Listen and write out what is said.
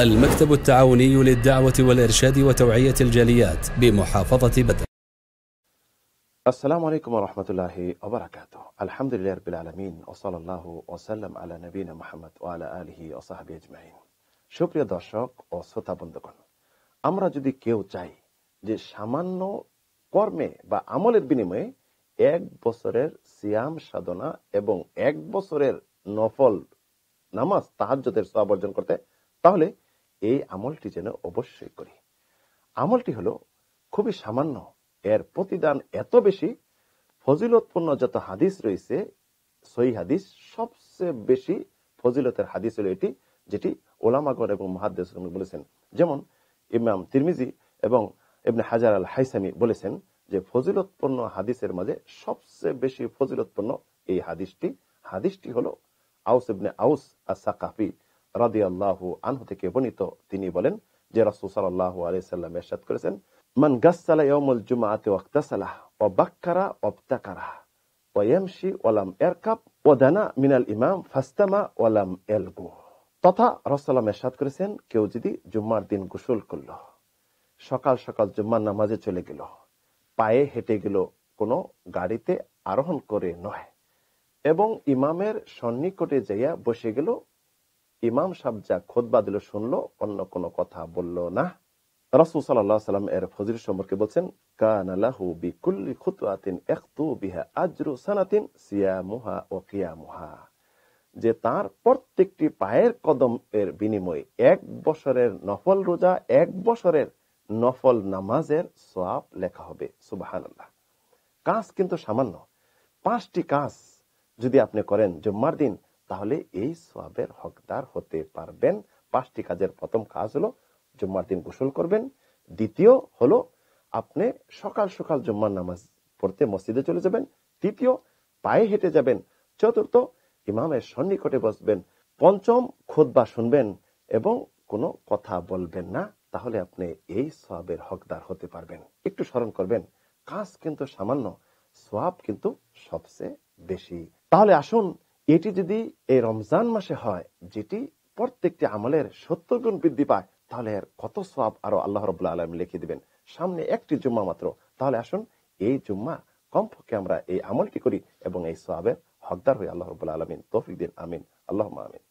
المكتب التعاوني للدعوة والإرشاد وتوعية الجاليات بمحافظة بدر السلام عليكم ورحمة الله وبركاته الحمد لله رب العالمين وصلى الله وسلم على نبينا محمد وعلى آله وصحبه أجمعين সুপ্রিয় দর্শক ও শ্রোতা বন্ধুগণ আমরা যদি কেউ চাই যে সামান্য কর্মে বা আমলের বিনিময়ে এক বছরের সিয়াম সাধনা এবং এক বছরের নফল নামাজ তাহাজ্যতের সব অর্জন করতে তাহলে এই আমলটি যেন অবশ্যই করি আমলটি হলো খুবই সামান্য এর প্রতিদান এত বেশি ফজিলতপূর্ণ যত হাদিস রয়েছে সই হাদিস সবচেয়ে বেশি ফজিলতের হাদিস হলো এটি যেটি ওলামাগর এবং মহাদেশ বলেছেন যেমন ইমাম তিরমিজি এবং এমনি হাজার আল হাইসামি বলেছেন যে ফজিলতপূর্ণ হাদিসের মাঝে সবচেয়ে বেশি ফজিলতপূর্ণ এই হাদিসটি হাদিসটি হলো আউস ইবনে আউস আর সাকাফি রাদিয়াল্লাহু আনহু থেকে বর্ণিত তিনি বলেন যে রাসুল সাল্লাহ আলি সাল্লাম এরশাদ করেছেন মান গাছালা ইয়মুল জুমাতে ওয়াক্তাসালাহ ও বাক্কারা অবতাকারা মিনাল ইমাম ফাস্তামা তথা করেছেন কেউ যদি জুম্মার দিন গোসল সকাল সকাল জুম্মার নামাজে চলে গেল পায়ে হেঁটে গেল কোনো গাড়িতে আরোহণ করে নয় এবং ইমামের সন্নিকটে যাইয়া বসে গেল ইমাম সাহেব যা খোদবা দিল শুনলো অন্য কোন কথা বলল না রাসুল সাল্লাহ সাল্লাম এর ফজির সম্পর্কে বলছেন কানালাহু খুতুয়াতিন একতু বিহা আজরু সানাতিন ও যে তার প্রত্যেকটি পায়ের কদম এর বিনিময়ে এক বছরের নফল রোজা এক বছরের নফল নামাজের সোয়াব লেখা হবে কাজ কিন্তু সামান্য পাঁচটি কাজ যদি আপনি করেন জুম্মার দিন তাহলে এই সোয়াবের হকদার হতে পারবেন পাঁচটি কাজের প্রথম কাজ হলো জুম্মার দিন গোসল করবেন দ্বিতীয় হলো আপনি সকাল সকাল জুম্মার নামাজ পড়তে মসজিদে চলে যাবেন তৃতীয় পায়ে হেঁটে যাবেন চতুর্থ ইমামের সন্নিকটে বসবেন পঞ্চম খোদবা শুনবেন এবং কোনো কথা বলবেন না তাহলে আপনি এই সোয়াবের হকদার হতে পারবেন একটু স্মরণ করবেন কাজ কিন্তু সামান্য সোয়াব কিন্তু সবচেয়ে বেশি তাহলে আসুন এটি যদি এই রমজান মাসে হয় যেটি প্রত্যেকটি আমলের সত্তর গুণ বৃদ্ধি পায় তাহলে এর কত সব আরো আল্লাহ রবাহ আলম লিখে দিবেন সামনে একটি জুম্মা মাত্র তাহলে আসুন এই জুম্মা কমপক্ষে আমরা এই আমলটি করি এবং এই সোয়াবের হকদার হয়ে আল্লাহ রবুল্লা আলমিন তৌফিক দিন আমিন আল্লাহ আমিন